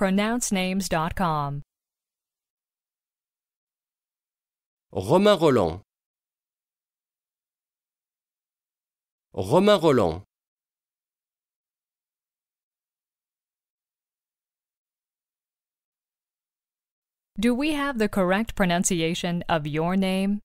pronouncenames.com. Romain Roland. Romain Roland. Do we have the correct pronunciation of your name?